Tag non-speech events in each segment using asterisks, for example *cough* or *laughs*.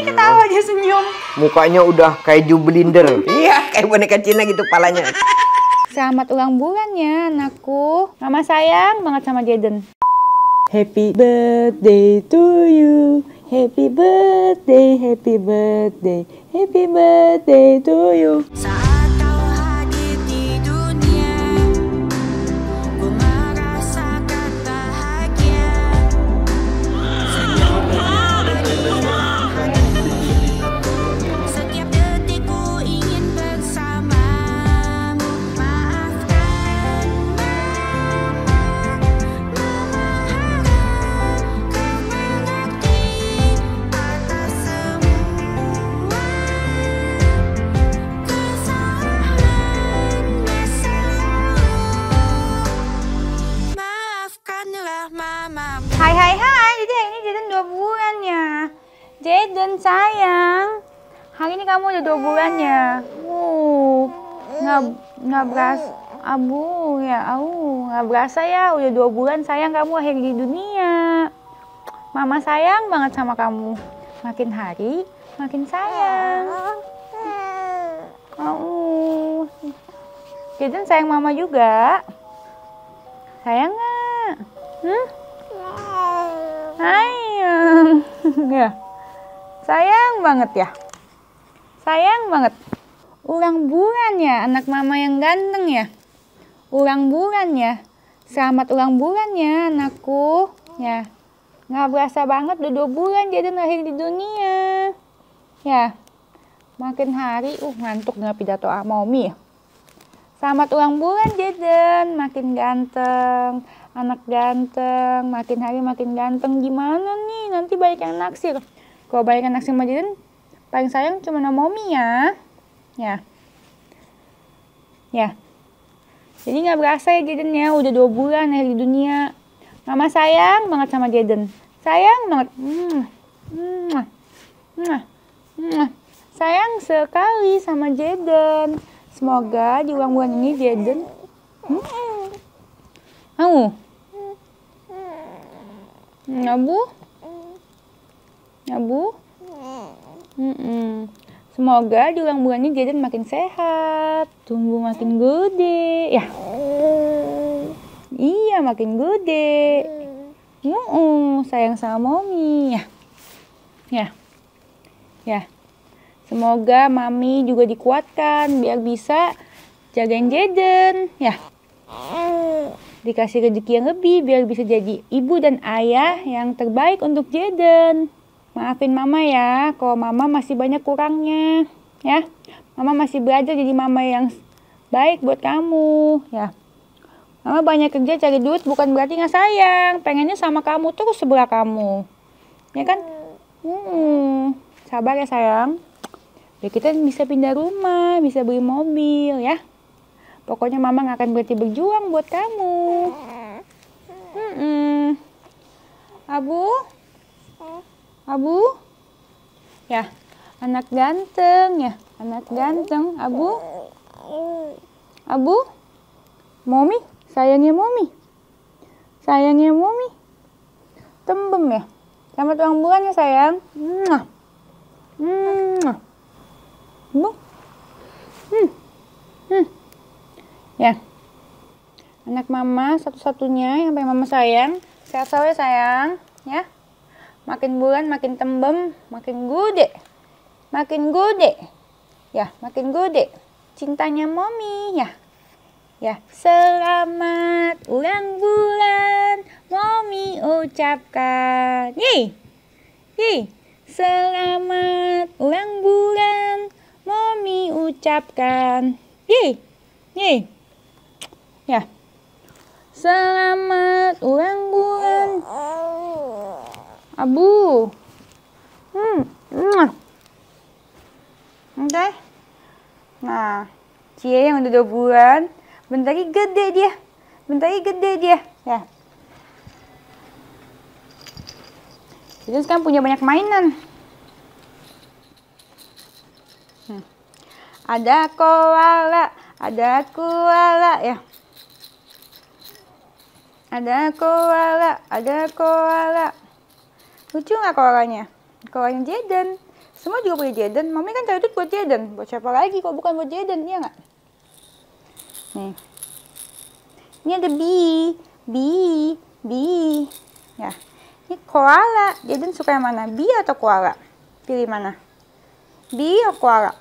Ini ketawa aja senyum. Mukanya udah kayak jublinder. iya, kayak boneka Cina gitu palanya. Selamat ulang bulan ya anakku. Mama sayang banget sama Jaden. Happy birthday to you. Happy birthday, happy birthday, happy birthday to you. Jaden sayang, hari ini kamu udah dua bulan ya? Uh, mm. nggak nggak beras abu ya, au nggak berasa ya udah dua bulan sayang kamu akhir di dunia. Mama sayang banget sama kamu, makin hari makin sayang. Au, Jaden sayang mama juga. Sayang nggak? Hmm? Sayang. Ya. *laughs* Sayang banget ya. Sayang banget. Ulang bulan ya anak mama yang ganteng ya. Ulang bulan ya. Selamat ulang bulan ya anakku. Ya. Nggak berasa banget udah dua bulan jadi lahir di dunia. Ya. Makin hari, uh ngantuk dengan pidato ah ya. Selamat ulang bulan Jaden, makin ganteng, anak ganteng, makin hari makin ganteng. Gimana nih nanti banyak yang naksir. Kalau bayangkan nasi majirin, paling sayang cuma nomomi ya. Ya. Ya. Jadi nggak berasa ya Jaden ya, udah dua bulan ya di dunia. Mama sayang banget sama Jaden. Sayang banget. Sayang sekali sama Jaden. Semoga di ulang bulan ini Jaden hmm. mau. Nggak, hmm, Bu? Ya, Bu? Mm -mm. Semoga di ulang ini Jaden makin sehat, tumbuh makin gede. Ya. Iya, makin gede. Mm -mm, sayang sama Mami. Ya. Ya. Ya. Semoga Mami juga dikuatkan biar bisa jagain jajan Ya. Dikasih rezeki yang lebih biar bisa jadi ibu dan ayah yang terbaik untuk Jaden. Maafin mama ya, kalau mama masih banyak kurangnya. Ya, mama masih belajar jadi mama yang baik buat kamu. Ya, mama banyak kerja cari duit bukan berarti nggak sayang. Pengennya sama kamu terus sebelah kamu. Ya kan? Hmm, sabar ya sayang. Ya kita bisa pindah rumah, bisa beli mobil ya. Pokoknya mama nggak akan berhenti berjuang buat kamu. Hmm. -mm. Abu? Abu? Ya, anak ganteng ya, anak ganteng. Abu? Abu? Momi? Sayangnya Momi? Sayangnya Momi? Tembem ya? sama ulang bulan ya sayang. Mwah. Mwah. Bu? Hmm. Hmm. Ya. Anak mama satu-satunya yang paling mama sayang. Sehat selalu ya sayang. Ya. Makin bulan makin tembem, makin gede. Makin gede. Ya, makin gede. Cintanya mommy ya. Ya, selamat ulang bulan mommy ucapkan. yi, yi, Selamat ulang bulan mommy ucapkan. yi, yi, Ya. Selamat ulang bulan. Abu. Hmm. Oke. Okay. Nah, Cie yang udah dua bulan, bentar lagi gede dia. Bentar lagi gede dia. Ya. Jadi sekarang punya banyak mainan. Hmm. Ada koala, ada koala ya. Ada koala, ada koala. Lucu gak koalanya? Koalanya Jaden. Semua juga punya Jaden. Mami kan cari buat Jaden. Buat siapa lagi kok bukan buat Jaden, iya gak? Nih. Ini ada B, B, B, Ya. Ini koala. Jaden suka yang mana? B atau koala? Pilih mana? B atau koala?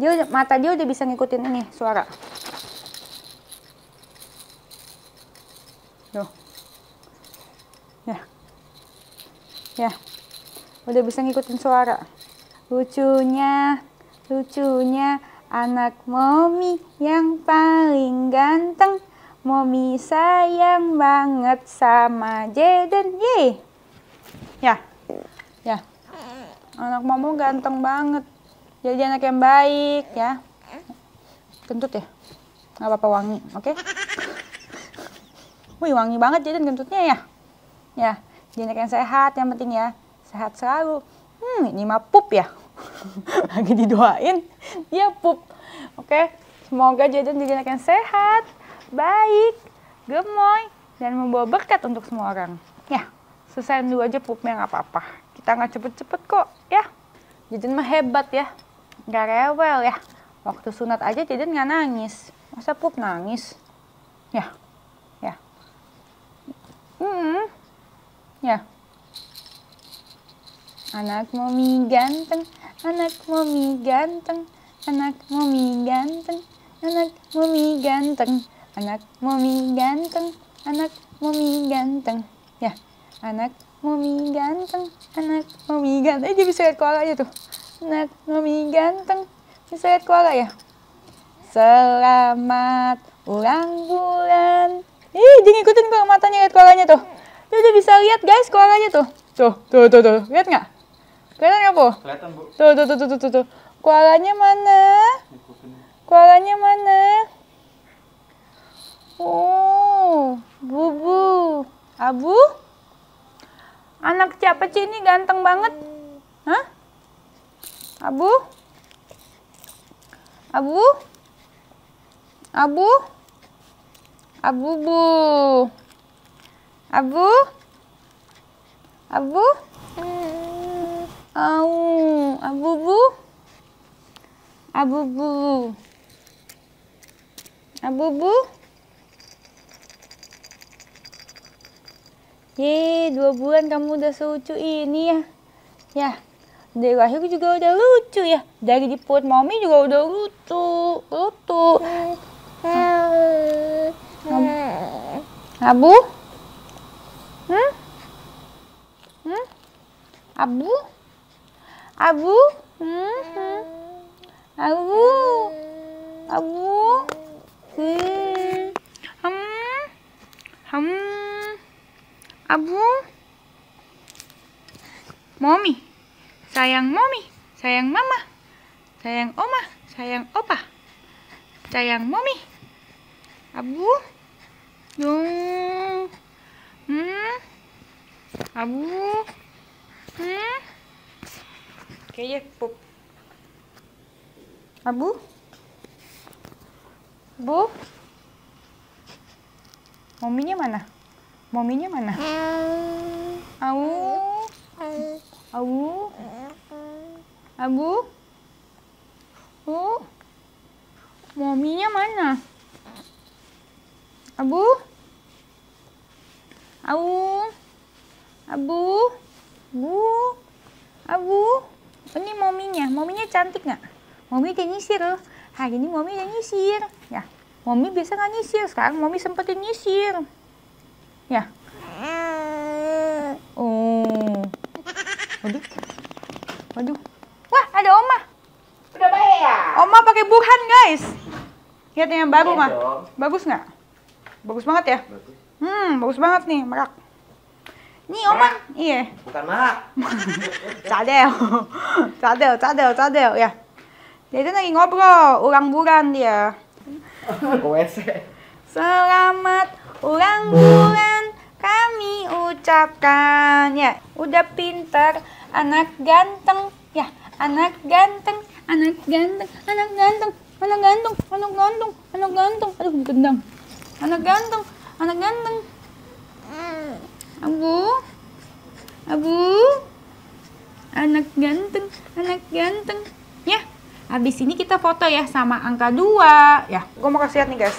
Dia mata dia udah bisa ngikutin ini suara. Tuh. Ya. Ya. Udah bisa ngikutin suara. Lucunya, lucunya anak momi yang paling ganteng. Momi sayang banget sama Jaden. Ye. Ya. Ya. Anak momo ganteng banget. Jadi anak yang baik ya. Kentut ya. nggak apa-apa wangi. Oke. Okay? Wih wangi banget jadi kentutnya ya. Ya, jenek yang sehat yang penting ya. Sehat selalu. Hmm, ini mah pup ya. *laughs* Lagi didoain, dia pup. Oke, semoga jajan jadi yang sehat, baik, gemoy, dan membawa berkat untuk semua orang. Ya, selesai dulu aja pupnya nggak apa-apa. Kita nggak cepet-cepet kok, ya. Jajan mah hebat ya. Nggak rewel ya. Waktu sunat aja jajan nggak nangis. Masa pup nangis? Ya, Hmm. Ya. Anak mami ganteng, anak mami ganteng, anak mami ganteng, anak mami ganteng, anak mami ganteng, anak mami ganteng. Ya, anak mami ganteng, anak mami ganteng. Eh, dia bisa lihat koala aja tuh. Anak mami ganteng, bisa lihat koala ya. Selamat ulang bulan. Ih, dia ngikutin kok matanya lihat koalanya tuh. dia udah bisa lihat guys koalanya tuh. Tuh, tuh, tuh, tuh. Lihat nggak? Kelihatan nggak, Bu? Kelihatan, Bu. Tuh, tuh, tuh, tuh, tuh, tuh. tuh. Koalanya mana? Koalanya mana? Oh, Bubu. Abu? Anak siapa sih ini ganteng banget? Hah? Abu? Abu? Abu? Abu Bu. Abu? Abu? Au, Abu Bu. Abu Bu. Abu Bu. Ye, dua bulan kamu udah selucu ini ya. Ya, dari lahir juga udah lucu ya. Dari di perut mami juga udah lucu, lucu. Abu? Hmm? Hmm? Abu? Abu? Hmm? hmm? Abu? Abu? Hmm? Hmm? Hmm? Abu? Mommy. Sayang mommy. Sayang mama. Sayang oma. Sayang opa. Sayang mommy. Abu? dong hmm abu hmm kayaknya abu bu mominya mana mominya mana abu, abu, abu oh mominya mana Abu? Abu? Abu? Bu? Abu? Ini mominya. Mominya cantik nggak? Mami udah nyisir loh. Hari ini mami udah nyisir. Ya. mami biasa nggak nyisir. Sekarang mami sempetin nyisir. Ya. Mm. Oh. Waduh. Waduh. Wah, ada Oma. Udah baik ya? Oma pakai burhan, guys. Lihat yang baru, iya Mah. Bagus nggak? Bagus banget ya? Bagus. Hmm, bagus banget nih, merak. Nih, Oma. Iya. Bukan merak. *laughs* cadel. cadel, cadel, cadel, ya. Jadi lagi ngobrol, ulang buran dia. Selamat ulang bulan kami ucapkan ya. Udah pinter, anak ganteng ya, anak ganteng, anak ganteng, anak ganteng, anak ganteng, anak ganteng, anak ganteng, anak ganteng. Aduh, gendang. Anak ganteng, anak ganteng. Abu, Abu, anak ganteng, anak ganteng. Ya, habis ini kita foto ya sama angka 2. Ya, gue mau kasih lihat nih guys.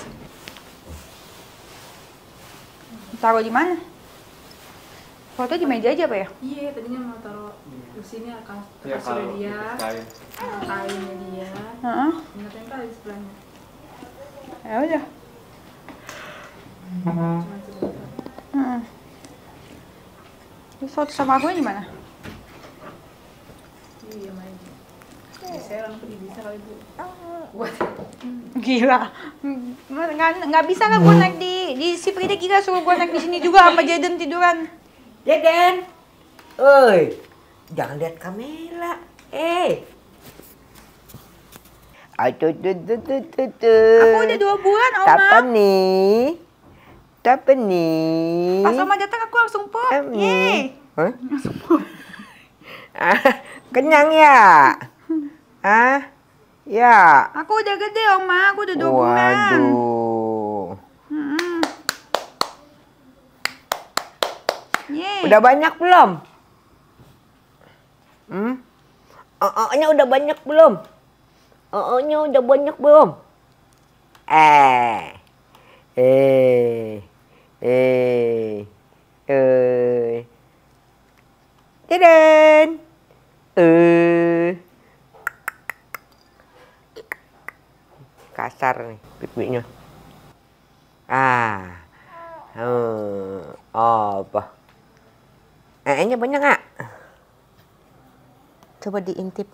Taruh di mana? Foto di meja aja apa ya? Iya, tadinya mau taruh di sini akan ya, kasur dia, kain dia, uh -huh. sebelahnya. Ya udah. Hmm. Ini foto sama aku gimana? Iya, main. Saya orang bisa kali bu. Gila. Enggak nggak bisa lah gua naik di di si Frida gila suruh gua naik di sini juga sama Jaden tiduran. Jaden. Oi. Jangan lihat kamera. Eh. Aduh, tuh, tuh, tuh, tuh. Aku udah dua bulan, Oma. Kapan nih? Tak apa ni. Pas Omar datang aku langsung pop. Apa Yeay. Huh? Langsung pop. Ah, kenyang ya? *laughs* ah? Ya. Aku udah gede, Oma. Aku udah dua bulan. Waduh. Udah banyak belum? Hmm? Oh-ohnya udah banyak belum? Oh-ohnya udah banyak belum? Eh. Eh. vị nhá à ờ ờ anya banyak ah coba diintip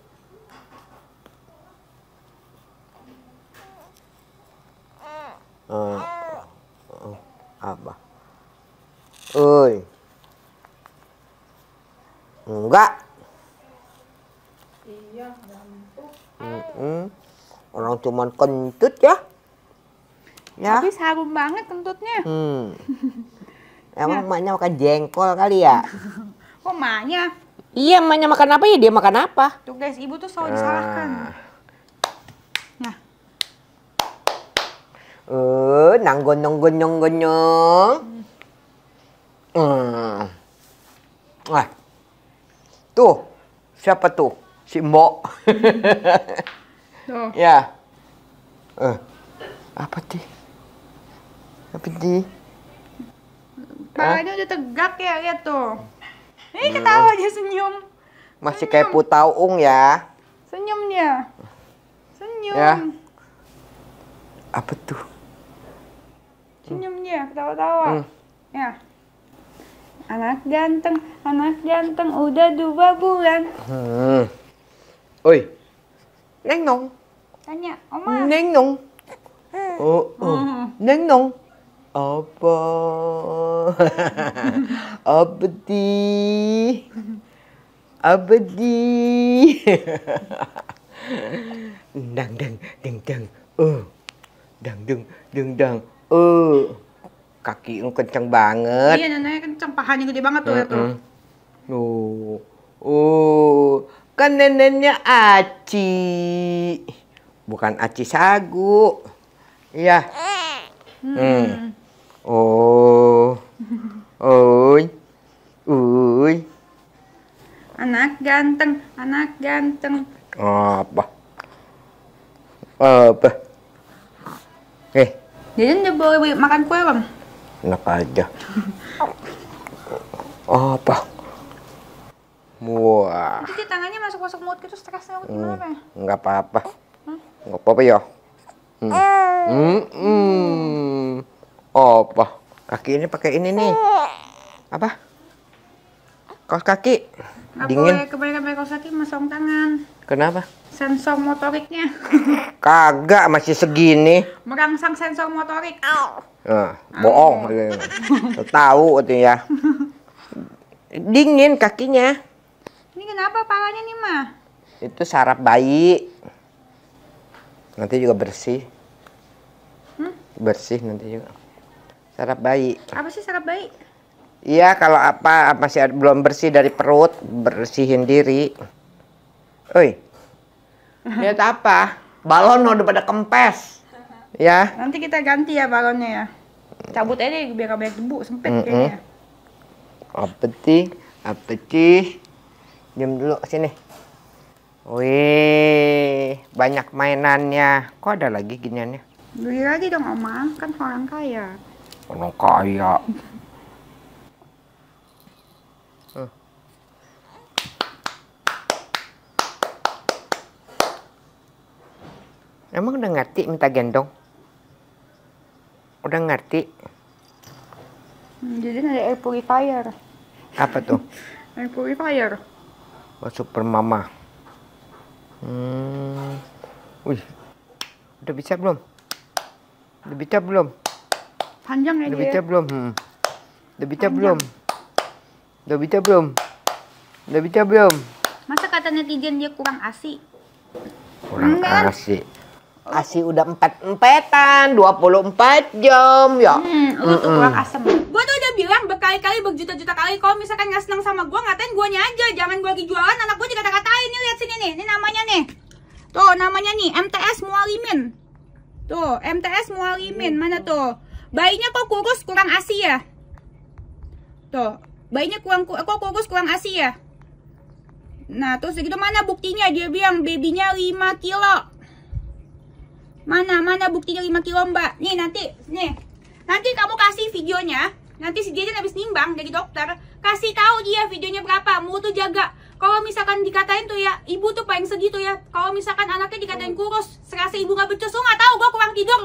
Uh, ờ ờ Oi. Enggak. Iya, ngantuk. Mm -mm. Orang cuman kentut ya. Ya. Tapi harum banget kentutnya. Hmm. *laughs* Emang ya. emaknya makan jengkol kali ya? *laughs* Kok oh, emaknya? Iya, emaknya makan apa ya dia makan apa? Tuh guys, ibu tuh selalu disalahkan. Nah. uh, eh, nang gonyong gonyong gonyong. Hmm. Wah. Tuh, siapa tuh? Si Mbok. *laughs* tuh. ya. Eh. Uh. Apa sih? Tapi di Palanya udah tegak ya, lihat tuh. Ini hmm. ketawa dia senyum. Masih senyum. kayak ung ya. Senyum dia. Senyum. Ya. Apa tuh? Senyum dia, ketawa-tawa. Hmm. Ya. Anak ganteng, anak ganteng udah dua bulan. Hmm. Oi. Neng nong. Tanya, Oma. Neng nong. Eh. Oh, oh. Hmm. Neng nong. Apa? abdi, abdi, Apa di? Dang dang ding dang. Oh. Dang dang ding dang. Oh. Kaki lu kencang banget. Iya, nenek kencang Pahanya gede banget tuh itu. -hmm. ya tuh. Oh. Oh. Kan neneknya Aci. Bukan Aci Sagu. Iya. Hmm. hmm. Oh. Oi. Ui. Anak ganteng, anak ganteng. Apa? Apa? Eh. Jajan udah boleh makan kue bang. Enak aja. Apa? Wah. Jadi tangannya masuk-masuk mulut gitu stresnya hmm, gimana? Hmm, enggak apa-apa. Enggak apa-apa ya. Hmm. Eh. hmm, hmm. Oh, apa? Kaki ini pakai ini nih. Apa? Kaos kaki. Dingin. Ya, kembali pakai kaos kaki masong tangan. Kenapa? Sensor motoriknya. *laughs* Kagak masih segini. Merangsang sensor motorik. Nah, bohong. Tahu itu ya. Dingin kakinya. Ini kenapa palanya nih, Ma? Itu sarap bayi. Nanti juga bersih. Hmm? Bersih nanti juga. Sarap bayi. Apa sih sarap bayi? Iya, kalau apa masih belum bersih dari perut, bersihin diri. Oi. *laughs* Lihat apa? Balon udah pada kempes. *laughs* Ya. Nanti kita ganti ya balonnya ya. Cabut aja deh, biar banyak debu, sempit mm -mm. kayaknya. Apa sih? Apa sih? Diam dulu sini. Wih, banyak mainannya. Kok ada lagi giniannya? Beli lagi dong, Oma. Kan orang kaya ono kaya eh. Emang udah ngerti minta gendong? Udah ngerti? Hmm, jadi ada air purifier. Apa tuh? *laughs* air purifier. Oh, super mama. Hmm. Wih. Udah bisa belum? Udah bisa belum? Panjang ya Udah dia. Ya? belum? Hmm. Udah bicara belum? Udah belum? Udah belum? Masa kata netizen dia kurang asi? Kurang hmm. asi. Asi udah empat empatan, dua puluh empat jam ya. Hmm, lu tuh kurang asam. gua tuh udah bilang berkali-kali berjuta-juta kali kalau misalkan nggak senang sama gue ngatain guanya aja, jangan gue lagi jualan anak gue dikata-katain nih lihat sini nih, ini namanya nih. Tuh namanya nih MTS Mualimin. Tuh MTS Mualimin mana tuh? Bayinya kok kurus kurang asi ya? Tuh, bayinya kurang kok kurus kurang asi ya? Nah, terus segitu mana buktinya? Dia bilang babynya 5 kilo. Mana, mana buktinya 5 kilo mbak? Nih, nanti, nih. Nanti kamu kasih videonya. Nanti si dia habis nimbang dari dokter. Kasih tahu dia videonya berapa. tuh jaga. Kalau misalkan dikatain tuh ya, ibu tuh paling segitu ya. Kalau misalkan anaknya dikatain hmm. kurus, serasa ibu gak becus, nggak tahu gue kurang tidur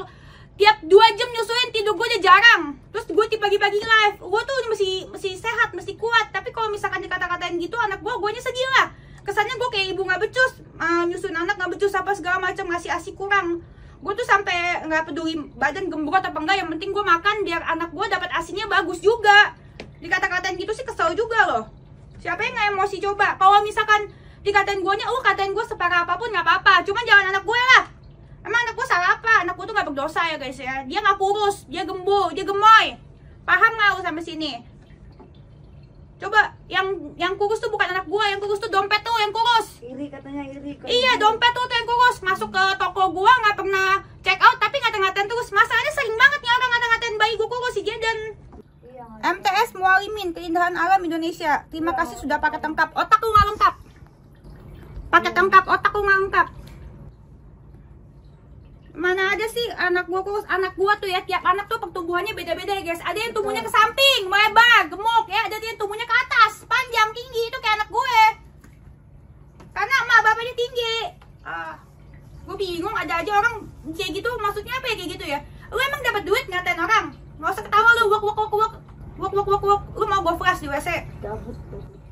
tiap dua jam nyusuin tidur gue aja jarang terus gue tiap pagi-pagi live gue tuh masih masih sehat masih kuat tapi kalau misalkan dikata-katain gitu anak gue gue sedih lah kesannya gue kayak ibu nggak becus uh, nyusuin anak nggak becus apa segala macam ngasih asi kurang gue tuh sampai nggak peduli badan atau apa enggak yang penting gue makan biar anak gue dapat asinya bagus juga dikata-katain gitu sih kesel juga loh siapa yang nggak emosi coba kalau misalkan dikatain gue nya oh katain gue separah apapun nggak apa-apa cuman jangan anak gue lah nggak berdosa ya guys ya dia nggak kurus dia gembu dia gemoy paham nggak sampai sini coba yang yang kurus tuh bukan anak gua yang kurus tuh dompet tuh yang kurus iri katanya iri katanya. iya dompet tuh tuh yang kurus masuk ke toko gua nggak pernah check out tapi nggak ngatain terus masalahnya sering banget nih orang ngata-ngatain bayi gua kurus si Jaden iya, MTS Muarimin Keindahan Alam Indonesia Terima iya. kasih sudah pakai tengkap Otak lu nggak lengkap Pakai tengkap Otak lu nggak lengkap mana ada sih anak gua kurus anak gua tuh ya tiap anak tuh pertumbuhannya beda-beda ya guys ada yang tumbuhnya ke samping lebar gemuk ya ada yang tumbuhnya ke atas panjang tinggi itu kayak anak gue karena emak bapaknya tinggi ah gue bingung ada aja orang kayak gitu maksudnya apa ya kayak gitu ya lu emang dapat duit ngatain orang nggak usah ketawa lu wok wok wok wok wok wok wok wok lu mau gue flash di wc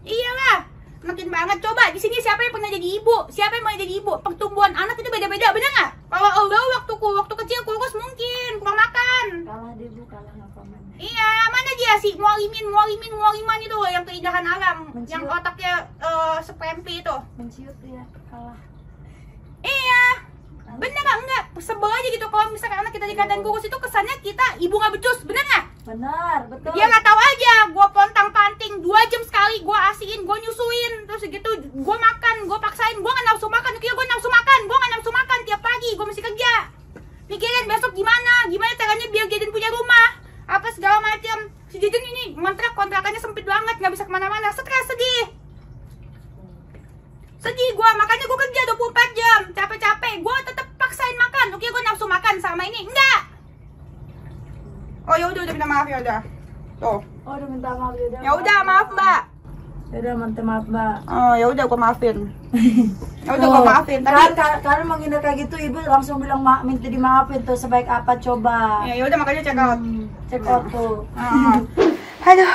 iyalah makin banget coba di sini siapa yang pernah jadi ibu siapa yang mau jadi ibu pertumbuhan anak itu beda-beda bener nggak kalau Aldo waktu waktu kecil kulkas mungkin kurang makan. Kalah dia bu, kalah ngapain? Iya, mana dia sih mualimin, mualimin, mualiman itu loh yang keindahan alam, Menciut. yang otaknya uh, eh, sepempi itu. Menciut ya, kalah. Iya, bener gak enggak sebel aja gitu kalau misalnya anak kita dikatain kurus itu kesannya kita ibu nggak becus bener nggak bener betul dia nggak tahu aja gue pontang panting dua jam sekali gue asihin gue nyusuin terus gitu gue makan gue paksain gue nggak nafsu makan kira gue nafsu makan gue nggak nafsu makan tiap pagi gue mesti kerja mikirin besok gimana gimana caranya biar Jaden punya rumah apa segala macam si Jaden ini kontrak kontrakannya sempit banget nggak bisa kemana-mana stres sedih sedih gue makanya gue kerja 24 jam capek-capek gue tetap paksain makan oke gue nafsu makan sama ini enggak oh yaudah udah minta maaf ya udah tuh oh udah minta maaf ya udah ya maaf mbak ya udah minta maaf mbak oh ya udah gue maafin *laughs* ya udah gue maafin tapi kan karena, karena menghindar kayak gitu ibu langsung bilang ma minta dimaafin tuh sebaik apa coba ya, ya udah makanya check out hmm, check out tuh hmm. aduh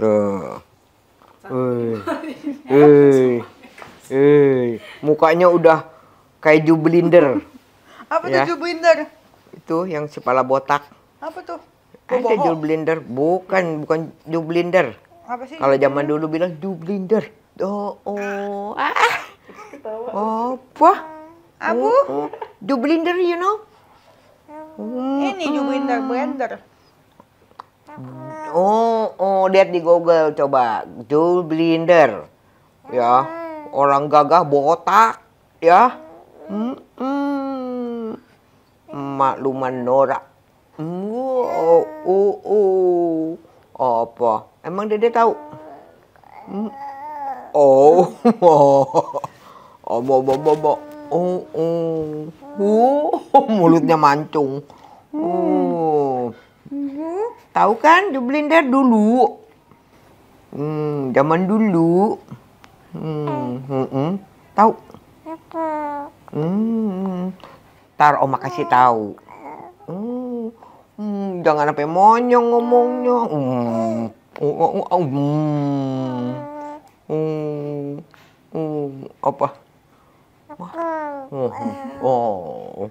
tuh Eh. Eh, mukanya udah kayak jublinder. Apa ya. tuh jublinder? Itu yang kepala botak. Apa tuh? Ada jublinder, bukan bukan jublinder. Apa sih? Kalau zaman dulu bilang jublinder. Oh, oh. Ah. Apa? Abu? Jublinder you know? Ini jublinder blender. Oh, oh, lihat di Google coba. Joel Blinder. Ya, orang gagah botak, ya. Hmm, Makluman Nora, Oh, oh, oh. Apa? Emang Dede tahu? Mm. Oh. *laughs* oh, oh, oh, oh, oh, oh, oh, oh, mulutnya mancung. Oh. Hmm. Tahu kan di blender dulu. Hmm, zaman dulu. Hmm, hmm, hmm. tahu. Hmm. Ntar Oma kasih tahu. Hmm. hmm. jangan sampai monyong ngomongnya. Hmm. Hmm. Hmm. Hmm. Hmm. Apa? Oh.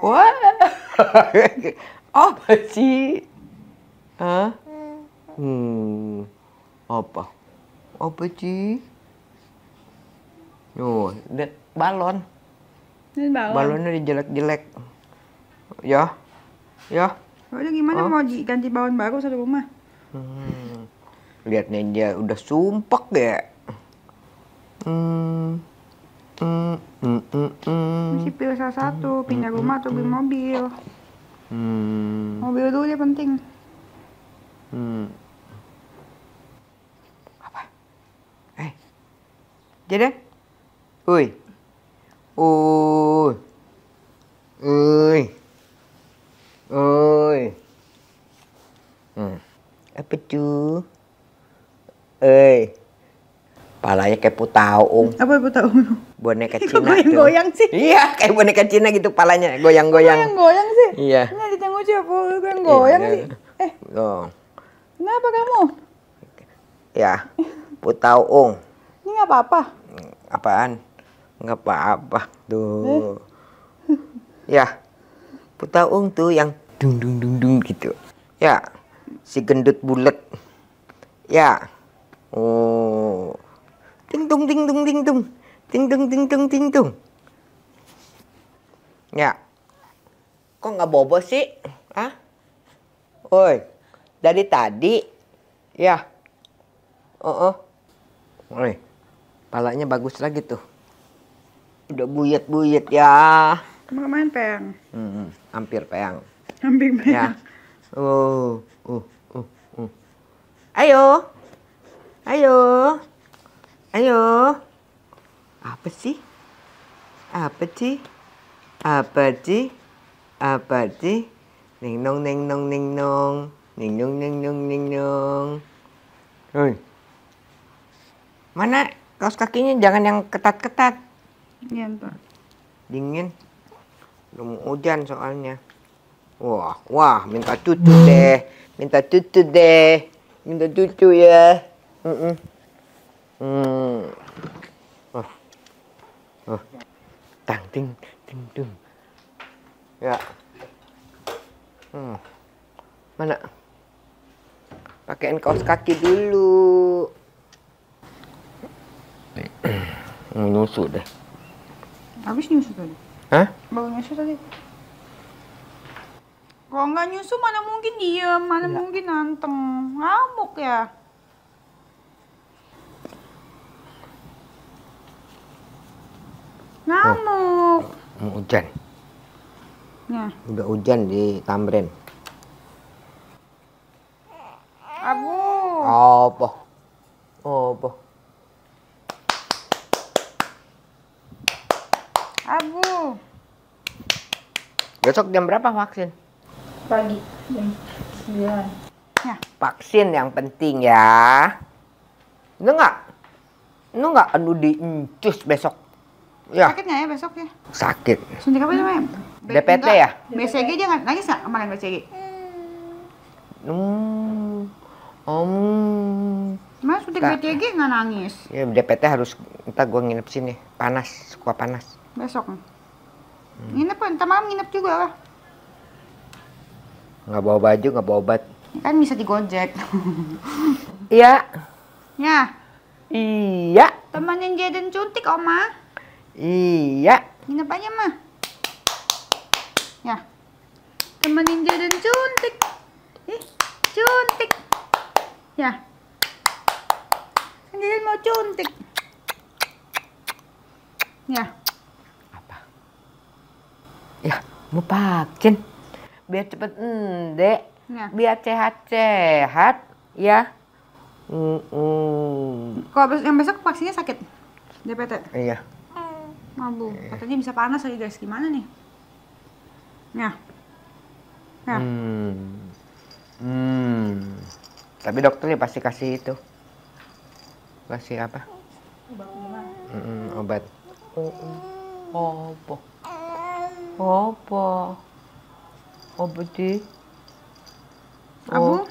Wah. Apa sih? Hah? Hmm. Apa? Apa sih? Oh, lihat balon. Ini balon. Balonnya dijelek-jelek. Ya. Ya. Udah gimana oh. mau ganti balon baru satu rumah? Hmm. Lihat Ninja udah sumpek ya. Hmm. Mm, mm, mm, Mesti pilih salah satu, pindah rumah atau beli mobil hmm. mobil dulu dia penting hmm. apa eh jadi Uy. Uy. Uy. Uy. Hmm. Apa tuh? Uy palanya kayak putau, putaung. Apa putaung? Boneka *laughs* Cina. Goyang-goyang sih. Iya, kayak boneka Cina gitu palanya, goyang-goyang. Goyang-goyang sih. Iya. Nggak ditengok siapa goyang-goyang iya, gitu kan. sih. Eh. Oh. Kenapa kamu? Ya, putaung. Ini nggak apa-apa. Apaan? Nggak apa-apa. Tuh. Eh. *laughs* Ya. Putaung tuh yang dung dung dung dung gitu. Ya. Si gendut bulat. Ya. Oh ting tung ting tung ting tung ting tung ting tung ting tung ya kok nggak bobo sih ah woi dari tadi ya oh oh woi palanya bagus lagi tuh udah buyet buyet ya kemana main peng hmm, hampir peyang. hampir peyang. ya oh oh, uh, uh, ayo ayo Ayo. Apa sih? Apa sih? Apa sih? Apa sih? Ning nong ning nong ning nong. Ning nong ning nong ning nong. Hei. Mana kaos kakinya jangan yang ketat-ketat. iya Pak. Dingin. Belum hujan soalnya. Wah, wah, minta cucu deh. Minta cucu deh. Minta cucu ya. Mm -mm. Tang hmm. ah. ah. ting ting ting Ya. Hmm. Mana? Pakaiin kaos kaki dulu. Nusuk *clears throat* deh. Habis nyusu tadi? Hah? Baru nyusu tadi? Kalau nggak nyusu mana mungkin diem, mana ya. mungkin nanteng. Ngamuk ya. Ngamuk. Oh, hujan. Ya. Udah hujan di Tamrin. abu, Apa? Apa? Abu. Besok jam berapa vaksin? Pagi jam 9. Ya. Vaksin yang penting ya. Ini enggak? Ini enggak anu diincus besok. Ya. Sakit nggak ya besok ya? Sakit. Suntik apa namanya? DPT enggak. ya? BCG dia nggak nangis nggak kemarin BCG? Hmm. Om. Mas suntik Kak. BCG nggak nangis? Ya DPT harus entah gue nginep sini panas, suka panas. Besok. Hmm. Nginep entah entah malam nginep juga lah. Nggak bawa baju, nggak bawa obat. Ya kan bisa digojek. Iya. ya. Iya. Temenin Jaden suntik, Oma. Iya. Nginep aja mah. Ya. Temenin dan cuntik. Ih, cuntik. Ya. Kan mau cuntik. Ya. Apa? Ya, mau pakin. Biar cepet endek. Ya. Biar sehat-sehat. Ya. Mm -mm. Kok yang besok vaksinnya sakit? DPT? Iya mabuk Katanya bisa panas lagi guys. Gimana nih? Nah. Nah. Hmm. hmm. Tapi dokternya pasti kasih itu. Kasih apa? obat Hmm, obat. Oh, oh. Opo. Opo. Opo di. Abu?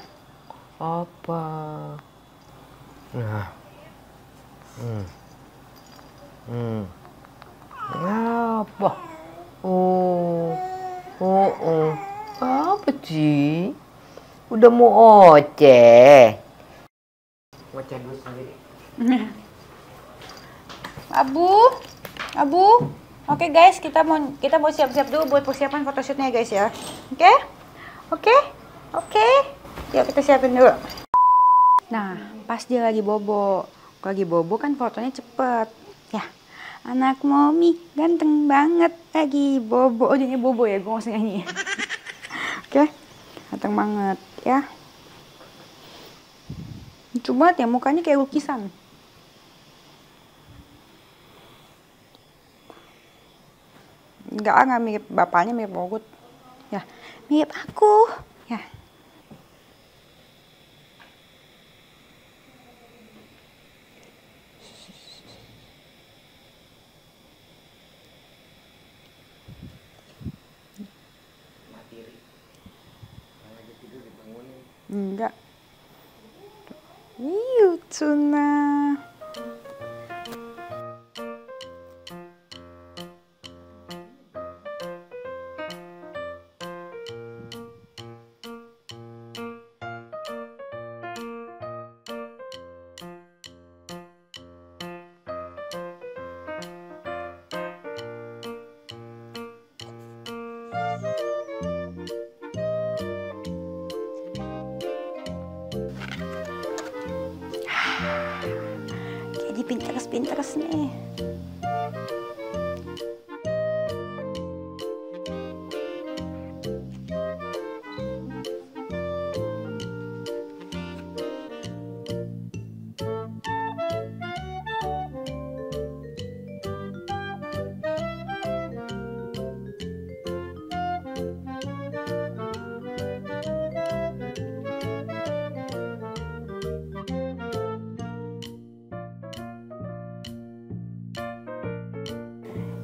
Apa? Nah. Hmm. Hmm. Apa? Oh, oh, oh. Apa sih? Udah mau oceh. Oceh dulu sendiri. *laughs* Abu, Abu. Oke okay, guys, kita mau kita mau siap-siap dulu buat persiapan photoshootnya guys ya. Oke? Okay? Oke? Okay? Oke? Okay? Yuk kita siapin dulu. Nah, pas dia lagi bobo. Lagi bobo kan fotonya cepet anak mommy ganteng banget lagi bobo oh jadi bobo ya gue mau usah nyanyi oke okay. ganteng banget ya lucu banget ya mukanya kayak lukisan enggak enggak mirip bapaknya mirip bogut ya mirip aku ya enggak ini Yutsuna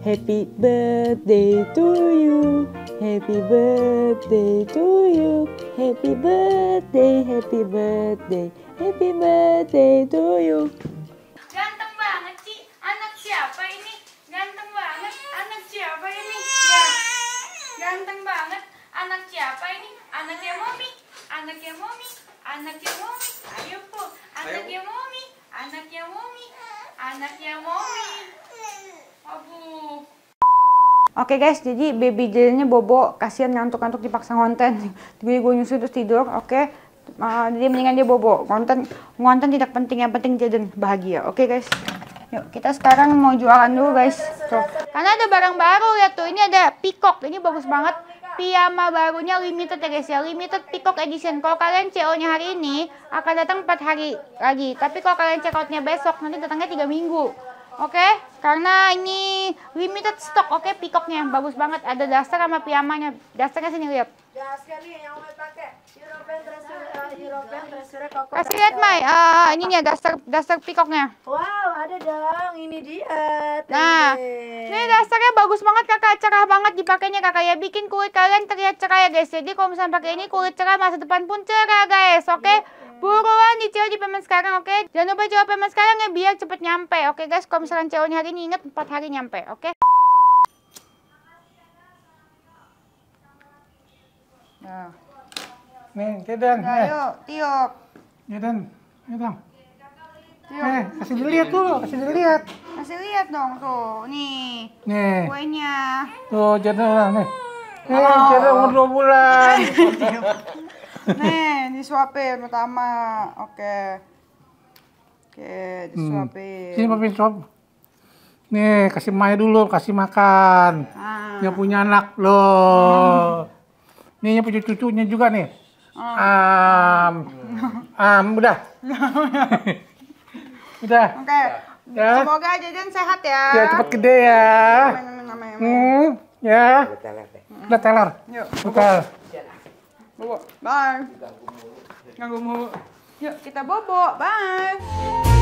Happy birthday to you. Happy birthday to you. Happy birthday, happy birthday, happy birthday to you. okay guys, jadi baby jadinya bobo, kasihan ngantuk-ngantuk dipaksa konten. *laughs* Jadi gue nyusu terus tidur, oke. Okay? Uh, eh, jadi mendingan dia bobo. Konten konten tidak penting, yang penting jajan bahagia. Oke okay guys. Yuk, kita sekarang mau jualan dulu guys. Tuh. Karena ada barang baru ya tuh. Ini ada peacock. Ini bagus banget. Piyama barunya limited ya guys ya. Limited peacock edition. Kalau kalian CO-nya hari ini akan datang 4 hari lagi. Tapi kalau kalian check out-nya besok nanti datangnya 3 minggu. Oke, okay? karena ini limited stock. Oke, okay, peacocknya bagus banget. Ada daster sama piyamanya. Dasternya sini lihat. Dasternya yang mau pakai. Uh, Kasih lihat Mai, uh, nih dasar daster pikoknya. Wow, ada dong. Ini dia. Nah, ini dasarnya bagus banget kakak, cerah banget dipakainya kakak ya. Bikin kulit kalian terlihat cerah ya guys. Jadi kalau misalnya pakai ini iya. kulit cerah masa depan pun cerah guys, oke? Okay? Iya. Buruan dicil di payment sekarang, oke? Okay? Jangan lupa jawab payment sekarang ya biar cepet nyampe, oke okay, guys? Kalau misalnya cilnya hari ini inget 4 hari nyampe, oke? Okay? Nah. Nih, Tidang. Ayo, tiup. Tidang, Tidang. Eh, kasih dilihat dulu, kasih dilihat. Kasih lihat dong tuh, nih. Nih. Kuenya. Tuh, jadwal nih. Nih, oh. jadwal umur dua bulan. nih, disuapin pertama. Oke. Oke, okay, disuapin. Hmm. Sini papin suap. Nih, kasih Maya dulu, kasih makan. Ah. Dia punya anak loh. Hmm. Nih, punya cucunya juga nih. Ah. Am. Am, udah. *laughs* udah. Oke. Okay. Ya. Semoga jajan sehat ya. Ya cepat gede ya. Amin, amin, amin, Hmm, ya. Udah teler. Yuk. Betul. Bobo. Bye. Ganggu mulu. Yuk, kita bobo. Bye.